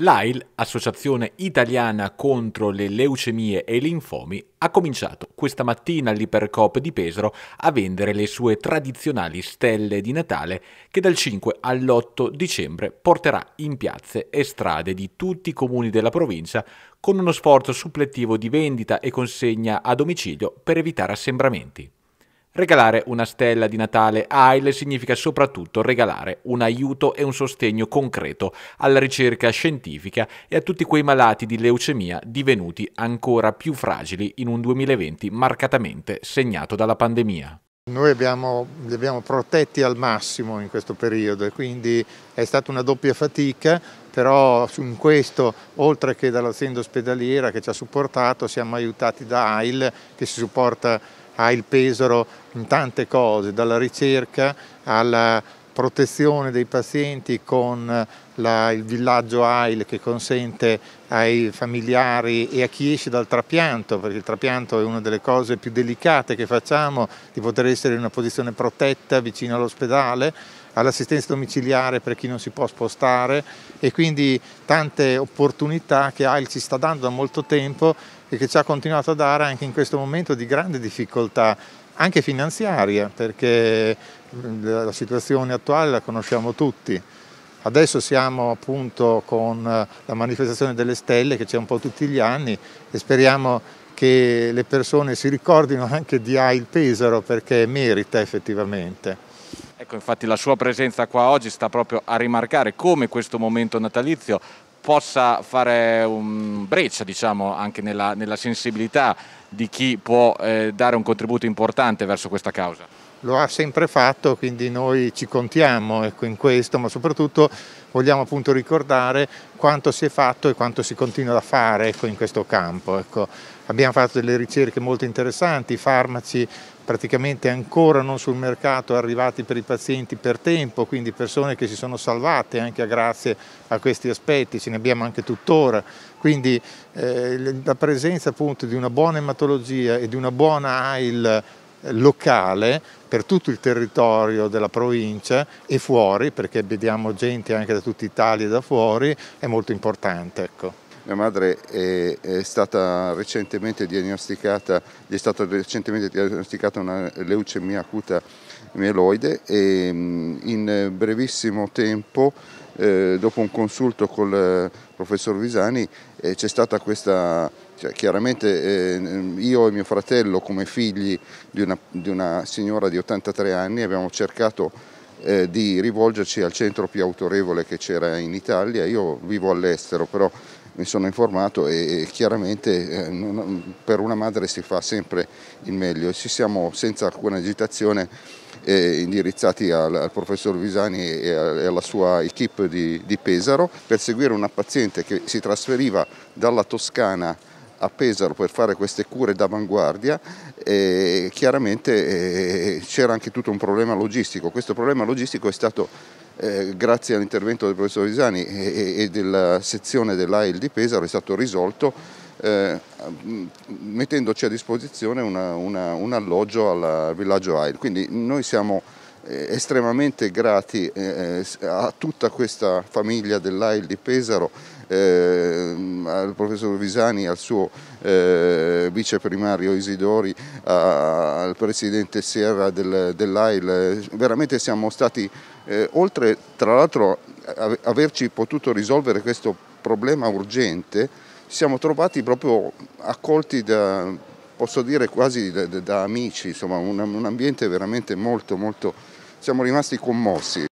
L'AIL, Associazione Italiana contro le Leucemie e i Linfomi, ha cominciato questa mattina all'Ipercop di Pesaro a vendere le sue tradizionali stelle di Natale che dal 5 all'8 dicembre porterà in piazze e strade di tutti i comuni della provincia con uno sforzo supplettivo di vendita e consegna a domicilio per evitare assembramenti. Regalare una stella di Natale a AIL significa soprattutto regalare un aiuto e un sostegno concreto alla ricerca scientifica e a tutti quei malati di leucemia divenuti ancora più fragili in un 2020 marcatamente segnato dalla pandemia. Noi abbiamo, li abbiamo protetti al massimo in questo periodo e quindi è stata una doppia fatica, però in questo, oltre che dall'azienda ospedaliera che ci ha supportato, siamo aiutati da AIL che si supporta ha il Pesaro in tante cose, dalla ricerca alla protezione dei pazienti con eh, la, il villaggio AIL che consente ai familiari e a chi esce dal trapianto, perché il trapianto è una delle cose più delicate che facciamo, di poter essere in una posizione protetta vicino all'ospedale, all'assistenza domiciliare per chi non si può spostare e quindi tante opportunità che AIL ci sta dando da molto tempo e che ci ha continuato a dare anche in questo momento di grande difficoltà anche finanziaria, perché la situazione attuale la conosciamo tutti. Adesso siamo appunto con eh, la manifestazione delle stelle che c'è un po' tutti gli anni e speriamo che le persone si ricordino anche di AIL Pesaro perché merita effettivamente. Ecco, infatti la sua presenza qua oggi sta proprio a rimarcare come questo momento natalizio possa fare un breccia diciamo, anche nella, nella sensibilità di chi può eh, dare un contributo importante verso questa causa? Lo ha sempre fatto, quindi noi ci contiamo ecco, in questo, ma soprattutto vogliamo appunto ricordare quanto si è fatto e quanto si continua a fare ecco, in questo campo. Ecco. Abbiamo fatto delle ricerche molto interessanti, farmaci praticamente ancora non sul mercato arrivati per i pazienti per tempo, quindi persone che si sono salvate anche grazie a questi aspetti, ce ne abbiamo anche tuttora. Quindi eh, la presenza appunto di una buona ematologia patologia e di una buona AIL eh, locale per tutto il territorio della provincia e fuori, perché vediamo gente anche da tutta Italia e da fuori, è molto importante. Ecco. Mia madre è, è, stata recentemente diagnosticata, gli è stata recentemente diagnosticata una leucemia acuta mieloide e mm, in brevissimo tempo eh, dopo un consulto col eh, professor Visani eh, c'è stata questa, cioè, chiaramente eh, io e mio fratello come figli di una, di una signora di 83 anni abbiamo cercato eh, di rivolgerci al centro più autorevole che c'era in Italia, io vivo all'estero però mi sono informato e, chiaramente per una madre si fa sempre il meglio e ci siamo senza alcuna agitazione eh, indirizzati al, al, professor Visani e, a, e alla sua equip di, di Pesaro per seguire una paziente che si trasferiva dalla Toscana a Pesaro per fare queste cure d'avanguardia e chiaramente eh, c'era anche tutto un problema logistico. Questo problema logistico è stato eh, grazie all'intervento del professor Visani e, e, della sezione dell'AIL di Pesaro è stato risolto eh, mettendoci a disposizione una, una, un alloggio al villaggio AIL. Quindi noi siamo eh, estremamente grati eh, eh, a tutta questa famiglia dell'AIL di Pesaro, ehm, al professor Visani, al suo vice primario Isidori, al presidente Sierra dell'AIL. Veramente siamo stati, oltre tra l'altro averci potuto risolvere questo problema urgente, siamo trovati proprio accolti da, posso dire quasi da, da amici, insomma un, un ambiente veramente molto molto, siamo rimasti commossi.